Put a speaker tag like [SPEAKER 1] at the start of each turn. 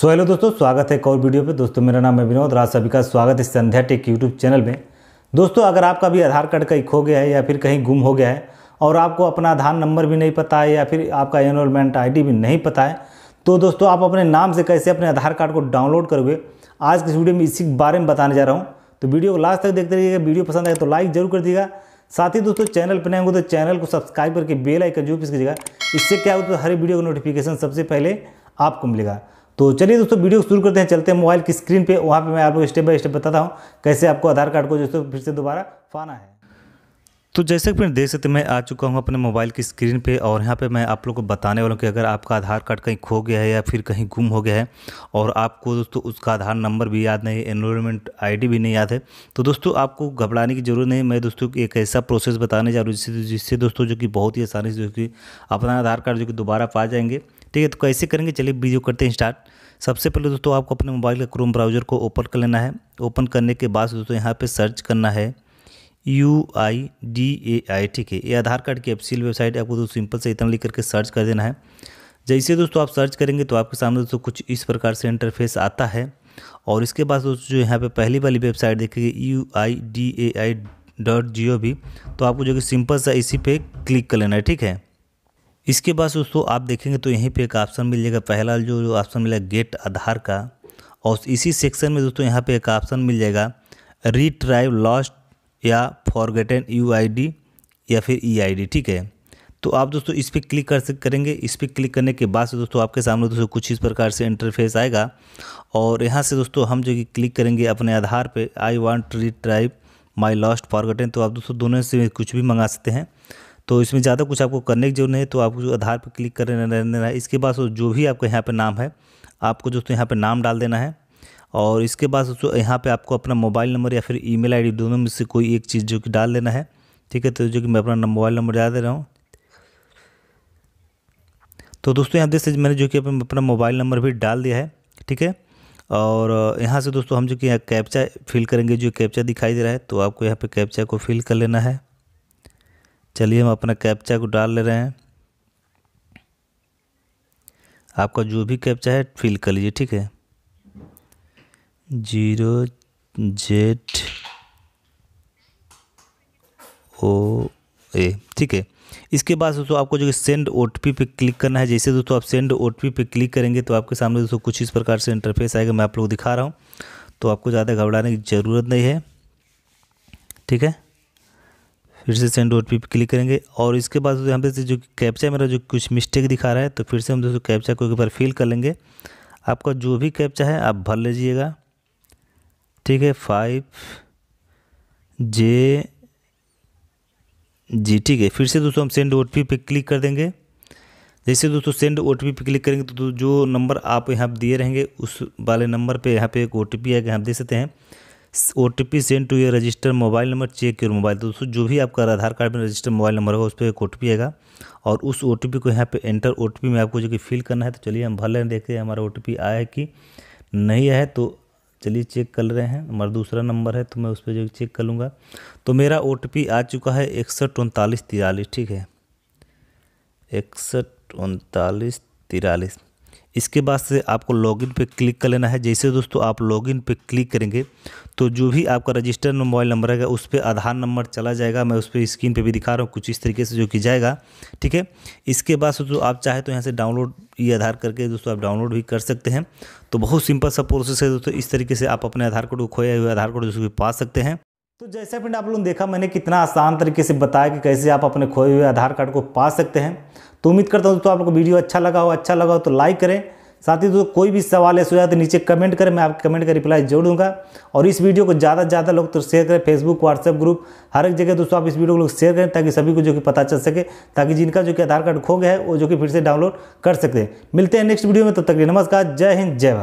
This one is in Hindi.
[SPEAKER 1] सो हेलो दोस्तों स्वागत है एक और वीडियो पे दोस्तों मेरा नाम है विनोद राज सभी का स्वागत है संध्या टेक यूट्यूब चैनल में दोस्तों अगर आपका भी आधार कार्ड कहीं खो गया है या फिर कहीं गुम हो गया है और आपको अपना आधार नंबर भी नहीं पता है या फिर आपका एनरोलमेंट आई भी नहीं पता है तो दोस्तों आप अपने नाम से कैसे अपने आधार कार्ड को डाउनलोड करोगे आज की वीडियो में इसी बारे में बताने जा रहा हूँ तो वीडियो को लास्ट तक देखते रहिएगा वीडियो पसंद आए तो लाइक जरूर कर दीजिएगा साथ ही दोस्तों चैनल पर नए तो चैनल को सब्सक्राइब करके बेल आइकन जो प्रेस कीजिएगा इससे क्या होगा तो हर वीडियो का नोटिफिकेशन सबसे पहले आपको मिलेगा तो चलिए दोस्तों वीडियो शुरू करते हैं चलते हैं मोबाइल की स्क्रीन पे वहाँ पे मैं आपको स्टेप बाय स्टेप बताता हूँ कैसे आपको आधार कार्ड को जो फिर से दोबारा फाना है तो जैसे कि फ्रेंड देख सकते मैं आ चुका हूँ अपने मोबाइल की स्क्रीन पे और यहाँ पे मैं आप लोग को बताने वाला हूँ कि अगर आपका आधार कार्ड कहीं खो गया है या फिर कहीं गुम हो गया है और आपको दोस्तों उसका आधार नंबर भी याद नहीं एनरोलमेंट आईडी भी नहीं याद है तो दोस्तों आपको घबराने की ज़रूरत नहीं मैं दोस्तों एक ऐसा प्रोसेस बताने जा रहा हूँ जिससे जिससे दोस्तों जो कि बहुत ही आसानी से जो कि अपना आधार कार्ड जो कि दोबारा पा जाएंगे ठीक है तो कैसे करेंगे चलिए वीडियो करते हैं स्टार्ट सबसे पहले दोस्तों आपको अपने मोबाइल का क्रोम ब्राउज़र को ओपन कर लेना है ओपन करने के बाद दोस्तों यहाँ पर सर्च करना है यू आई डी ए आई ठीक है ये आधार कार्ड की ऑफिशियल वेबसाइट है आपको दोस्तों सिंपल से इतना लिख करके सर्च कर देना है जैसे दोस्तों आप सर्च करेंगे तो आपके सामने दोस्तों कुछ इस प्रकार से इंटरफेस आता है और इसके बाद दोस्तों जो यहाँ पे पहली वाली वेबसाइट देखेंगे U I D A I dot G O V तो आपको जो कि सिंपल सा इसी पे क्लिक कर लेना है ठीक है इसके बाद दोस्तों आप देखेंगे तो यहीं पे एक ऑप्शन मिल जाएगा पहला जो जो ऑप्शन मिलेगा गेट आधार का और इसी सेक्शन में दोस्तों यहाँ पे एक ऑप्शन मिल जाएगा रीट्राइव लॉस्ट या फॉरगेटन यू आई या फिर ई e आई ठीक है तो आप दोस्तों इस पर क्लिक कर सक करेंगे इस पर क्लिक करने के बाद से दोस्तों आपके सामने दोस्तों कुछ इस प्रकार से इंटरफेस आएगा और यहाँ से दोस्तों हम जो कि क्लिक करेंगे अपने आधार पे I want retrieve my lost forgotten तो आप दोस्तों दोनों से कुछ भी मंगा सकते हैं तो इसमें ज़्यादा कुछ आपको करने की जरूरत नहीं है तो आपको आधार पर क्लिक कर देना है इसके बाद जो भी आपका यहाँ पर नाम है आपको दोस्तों यहाँ पर नाम डाल देना है और इसके बाद यहाँ पर आपको अपना मोबाइल नंबर या फिर ई मेल दोनों में से कोई एक चीज़ जो कि डाल देना है ठीक है तो जो कि मैं अपना मोबाइल नंबर डाल दे रहा हूँ तो दोस्तों यहाँ देख सकते मैंने जो कि अपना मोबाइल नंबर भी डाल दिया है ठीक है और यहाँ से दोस्तों हम जो कि यहाँ कैप्चा फिल करेंगे जो कैप्चा दिखाई दे रहा है तो आपको यहाँ पे कैप्चा को फिल कर लेना है चलिए हम अपना कैप्चा को डाल ले रहे हैं आपका जो भी कैप्चा है फिल कर लीजिए ठीक है जीरो जेड ओ ए ठीक है इसके बाद दोस्तों आपको जो सेंड ओ पे क्लिक करना है जैसे दोस्तों आप सेंड ओ पे क्लिक करेंगे तो आपके सामने दोस्तों कुछ इस प्रकार से इंटरफेस आएगा मैं आप लोग दिखा रहा हूँ तो आपको ज़्यादा घबराने की ज़रूरत नहीं है ठीक है फिर से सेंड ओ पे क्लिक करेंगे और इसके बाद यहाँ पे जो कैप्चा मेरा जो कुछ मिस्टेक दिखा रहा है तो फिर से हम दोस्तों कैप्चा को एक बार फिल कर लेंगे आपका जो भी कैप्चा है आप भर लीजिएगा ठीक है फाइव जे जी ठीक है फिर से दोस्तों हम सेंड ओ टी पे क्लिक कर देंगे जैसे दोस्तों सेंड ओ टी पे क्लिक करेंगे तो जो नंबर आप यहाँ दिए रहेंगे उस वाले नंबर पे यहाँ पे एक ओ टी पी आएगा हम दे सकते हैं O T P send to ये register mobile number check your mobile दोस्तों जो भी आपका आधार कार्ड में रजिस्टर मोबाइल नंबर होगा उस पर एक ओ टी पी आएगा और उस ओ टी पी को यहाँ पर एंटर ओ टी पी में आपको जो कि फिल करना है तो चलिए हम भले देखते हैं हमारा ओ टी पी आया है कि नहीं आया है तो चलिए चेक कर रहे हैं हमारा दूसरा नंबर है तो मैं उस पर जो चेक कर लूँगा तो मेरा ओ आ चुका है इकसठ उनतालीस तिरालीस ठीक है इकसठ उनतालीस तिरालीस इसके बाद से आपको लॉगिन पे क्लिक कर लेना है जैसे दोस्तों आप लॉगिन पे क्लिक करेंगे तो जो भी आपका रजिस्टर मोबाइल नंबर रहेगा उस पर आधार नंबर चला जाएगा मैं उस पर स्क्रीन पे भी दिखा रहा हूँ कुछ इस तरीके से जो कि जाएगा ठीक है इसके बाद दोस्तों आप चाहे तो यहाँ से डाउनलोड ये आधार करके दोस्तों आप डाउनलोड भी कर सकते हैं तो बहुत सिंपल सा प्रोसेस है दोस्तों इस तरीके से आप अपने आधार कार्ड को खोए हुए आधार कार्ड दोस्तों पा सकते हैं तो जैसे फ्रेंड आप लोगों ने देखा मैंने कितना आसान तरीके से बताया कि कैसे आप अपने खोए हुए आधार कार्ड को पा सकते हैं तो उम्मीद करता हूँ दोस्तों आप लोग को वीडियो अच्छा लगा हो अच्छा लगा हो तो लाइक करें साथ ही दोस्तों कोई भी सवाल है सुझाव तो नीचे कमेंट करें मैं आपके कमेंट का रिप्लाई जोड़ दूँगा और इस वीडियो को ज़्यादा से ज़्यादा लोग तो शेयर करें फेसबुक व्हाट्सएप ग्रुप हर एक जगह दोस्तों आप इस वीडियो को लोग शेयर करें ताकि सभी को जो कि पता चल सके ताकि जिनका जो कि आधार कार्ड खो गया है वो जो कि फिर से डाउनलोड कर सकते हैं मिलते हैं नेक्स्ट वीडियो में तब तो तक नमस्कार जय हिंद जय भारत